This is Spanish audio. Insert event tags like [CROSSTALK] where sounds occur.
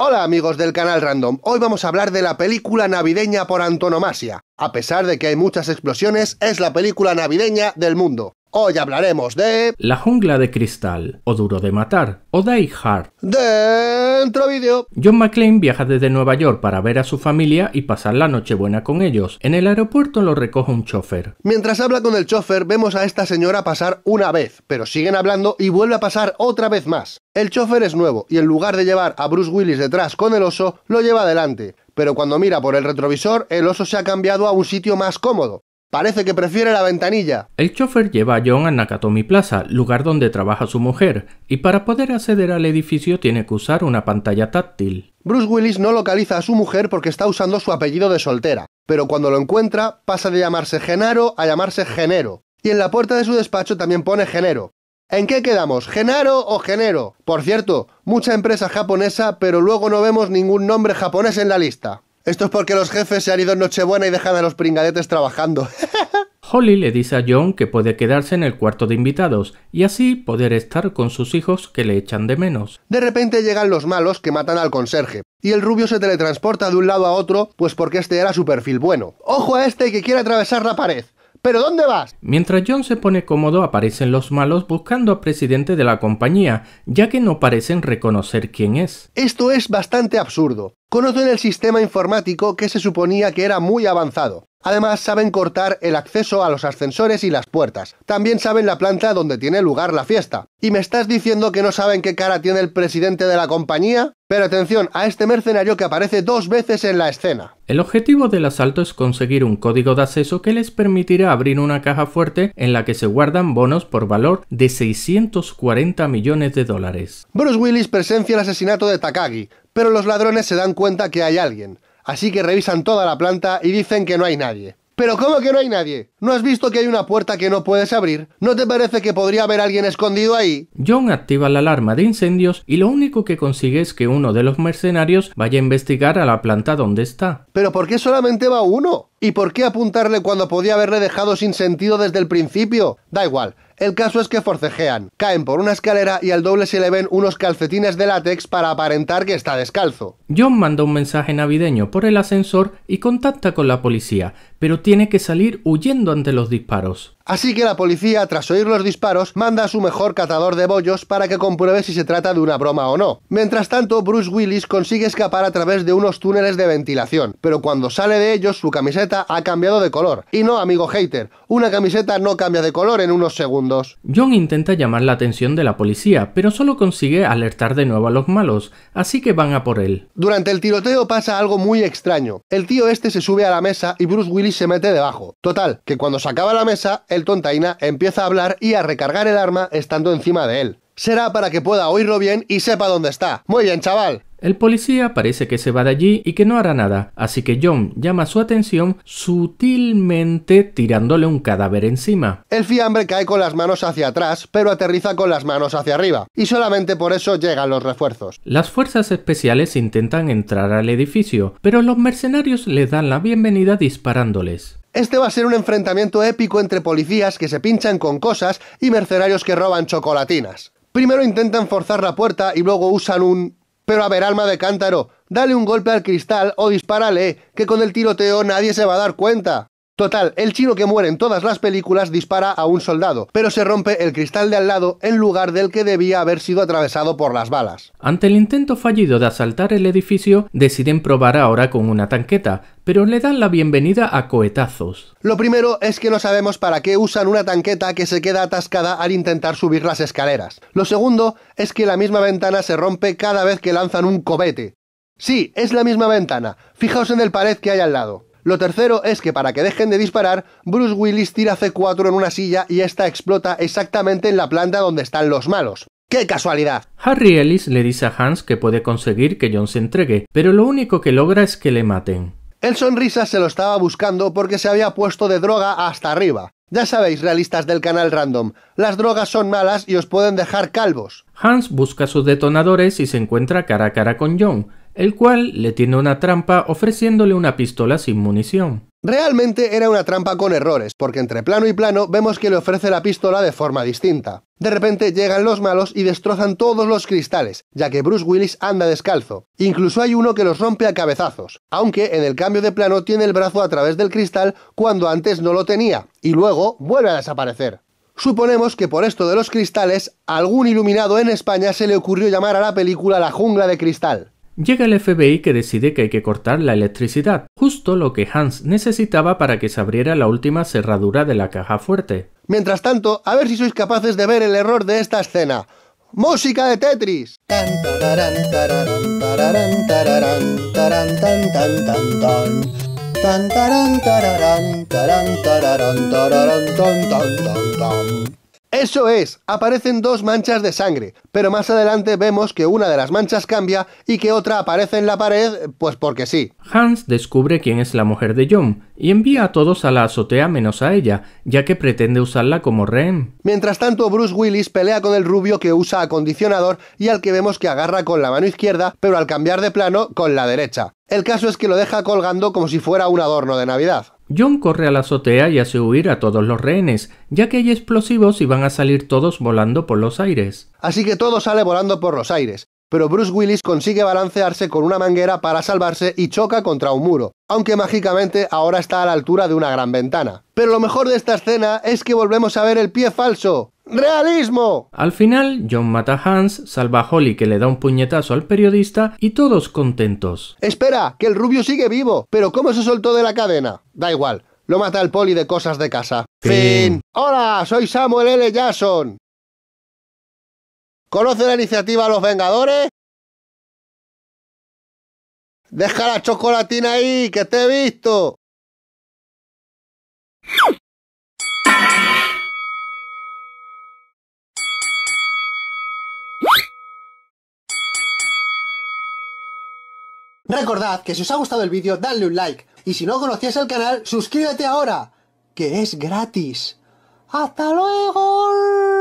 Hola amigos del canal Random, hoy vamos a hablar de la película navideña por antonomasia. A pesar de que hay muchas explosiones, es la película navideña del mundo. Hoy hablaremos de... La jungla de cristal, o Duro de Matar, o Die Hard. Dentro vídeo. John McClane viaja desde Nueva York para ver a su familia y pasar la noche buena con ellos. En el aeropuerto lo recoge un chofer. Mientras habla con el chofer, vemos a esta señora pasar una vez, pero siguen hablando y vuelve a pasar otra vez más. El chofer es nuevo y en lugar de llevar a Bruce Willis detrás con el oso, lo lleva adelante pero cuando mira por el retrovisor, el oso se ha cambiado a un sitio más cómodo. Parece que prefiere la ventanilla. El chofer lleva a John a Nakatomi Plaza, lugar donde trabaja su mujer, y para poder acceder al edificio tiene que usar una pantalla táctil. Bruce Willis no localiza a su mujer porque está usando su apellido de soltera, pero cuando lo encuentra pasa de llamarse Genaro a llamarse Genero, y en la puerta de su despacho también pone Genero. ¿En qué quedamos? ¿Genaro o Genero? Por cierto, mucha empresa japonesa, pero luego no vemos ningún nombre japonés en la lista. Esto es porque los jefes se han ido en Nochebuena y dejan a los pringadetes trabajando. [LAUGHS] Holly le dice a John que puede quedarse en el cuarto de invitados y así poder estar con sus hijos que le echan de menos. De repente llegan los malos que matan al conserje y el rubio se teletransporta de un lado a otro pues porque este era su perfil bueno. ¡Ojo a este que quiere atravesar la pared! ¿Pero dónde vas? Mientras John se pone cómodo, aparecen los malos buscando al presidente de la compañía, ya que no parecen reconocer quién es. Esto es bastante absurdo. Conocen el sistema informático que se suponía que era muy avanzado. Además saben cortar el acceso a los ascensores y las puertas. También saben la planta donde tiene lugar la fiesta. ¿Y me estás diciendo que no saben qué cara tiene el presidente de la compañía? Pero atención a este mercenario que aparece dos veces en la escena. El objetivo del asalto es conseguir un código de acceso que les permitirá abrir una caja fuerte en la que se guardan bonos por valor de 640 millones de dólares. Bruce Willis presencia el asesinato de Takagi, pero los ladrones se dan cuenta que hay alguien, así que revisan toda la planta y dicen que no hay nadie. ¿Pero cómo que no hay nadie? ¿No has visto que hay una puerta que no puedes abrir? ¿No te parece que podría haber alguien escondido ahí? John activa la alarma de incendios y lo único que consigue es que uno de los mercenarios vaya a investigar a la planta donde está. ¿Pero por qué solamente va uno? ¿Y por qué apuntarle cuando podía haberle dejado sin sentido desde el principio? Da igual. El caso es que forcejean, caen por una escalera y al doble se le ven unos calcetines de látex para aparentar que está descalzo. John manda un mensaje navideño por el ascensor y contacta con la policía, pero tiene que salir huyendo ante los disparos. Así que la policía, tras oír los disparos, manda a su mejor catador de bollos para que compruebe si se trata de una broma o no. Mientras tanto, Bruce Willis consigue escapar a través de unos túneles de ventilación, pero cuando sale de ellos su camiseta ha cambiado de color. Y no, amigo hater, una camiseta no cambia de color en unos segundos. John intenta llamar la atención de la policía, pero solo consigue alertar de nuevo a los malos, así que van a por él. Durante el tiroteo pasa algo muy extraño. El tío este se sube a la mesa y Bruce Willis se mete debajo. Total, que cuando se acaba la mesa, el tontaina empieza a hablar y a recargar el arma estando encima de él. Será para que pueda oírlo bien y sepa dónde está. Muy bien, chaval. El policía parece que se va de allí y que no hará nada, así que John llama su atención sutilmente tirándole un cadáver encima. El fiambre cae con las manos hacia atrás, pero aterriza con las manos hacia arriba, y solamente por eso llegan los refuerzos. Las fuerzas especiales intentan entrar al edificio, pero los mercenarios le dan la bienvenida disparándoles. Este va a ser un enfrentamiento épico entre policías que se pinchan con cosas y mercenarios que roban chocolatinas. Primero intentan forzar la puerta y luego usan un... Pero a ver, alma de cántaro, dale un golpe al cristal o dispárale, que con el tiroteo nadie se va a dar cuenta. Total, el chino que muere en todas las películas dispara a un soldado, pero se rompe el cristal de al lado en lugar del que debía haber sido atravesado por las balas. Ante el intento fallido de asaltar el edificio, deciden probar ahora con una tanqueta, pero le dan la bienvenida a coetazos. Lo primero es que no sabemos para qué usan una tanqueta que se queda atascada al intentar subir las escaleras. Lo segundo es que la misma ventana se rompe cada vez que lanzan un cobete. Sí, es la misma ventana. Fijaos en el pared que hay al lado. Lo tercero es que para que dejen de disparar, Bruce Willis tira C4 en una silla y esta explota exactamente en la planta donde están los malos. ¡Qué casualidad! Harry Ellis le dice a Hans que puede conseguir que John se entregue, pero lo único que logra es que le maten. El sonrisa se lo estaba buscando porque se había puesto de droga hasta arriba. Ya sabéis, realistas del canal Random, las drogas son malas y os pueden dejar calvos. Hans busca sus detonadores y se encuentra cara a cara con John, el cual le tiene una trampa ofreciéndole una pistola sin munición. Realmente era una trampa con errores, porque entre plano y plano vemos que le ofrece la pistola de forma distinta. De repente llegan los malos y destrozan todos los cristales, ya que Bruce Willis anda descalzo. Incluso hay uno que los rompe a cabezazos, aunque en el cambio de plano tiene el brazo a través del cristal cuando antes no lo tenía, y luego vuelve a desaparecer. Suponemos que por esto de los cristales, algún iluminado en España se le ocurrió llamar a la película La jungla de cristal. Llega el FBI que decide que hay que cortar la electricidad, justo lo que Hans necesitaba para que se abriera la última cerradura de la caja fuerte. Mientras tanto, a ver si sois capaces de ver el error de esta escena. ¡Música de Tetris! Eso es, aparecen dos manchas de sangre, pero más adelante vemos que una de las manchas cambia y que otra aparece en la pared, pues porque sí. Hans descubre quién es la mujer de John y envía a todos a la azotea menos a ella, ya que pretende usarla como rehén. Mientras tanto, Bruce Willis pelea con el rubio que usa acondicionador y al que vemos que agarra con la mano izquierda, pero al cambiar de plano, con la derecha. El caso es que lo deja colgando como si fuera un adorno de Navidad. John corre a la azotea y hace huir a todos los rehenes, ya que hay explosivos y van a salir todos volando por los aires. Así que todo sale volando por los aires, pero Bruce Willis consigue balancearse con una manguera para salvarse y choca contra un muro, aunque mágicamente ahora está a la altura de una gran ventana. Pero lo mejor de esta escena es que volvemos a ver el pie falso. ¡Realismo! Al final, John mata a Hans, salva a Holly que le da un puñetazo al periodista y todos contentos. Espera, que el rubio sigue vivo, pero ¿cómo se soltó de la cadena? Da igual, lo mata el poli de cosas de casa. Fin. Hola, soy Samuel L. Jackson. ¿Conoce la iniciativa Los Vengadores? Deja la chocolatina ahí, que te he visto. Recordad que si os ha gustado el vídeo, dadle un like. Y si no conocías el canal, suscríbete ahora, que es gratis. ¡Hasta luego!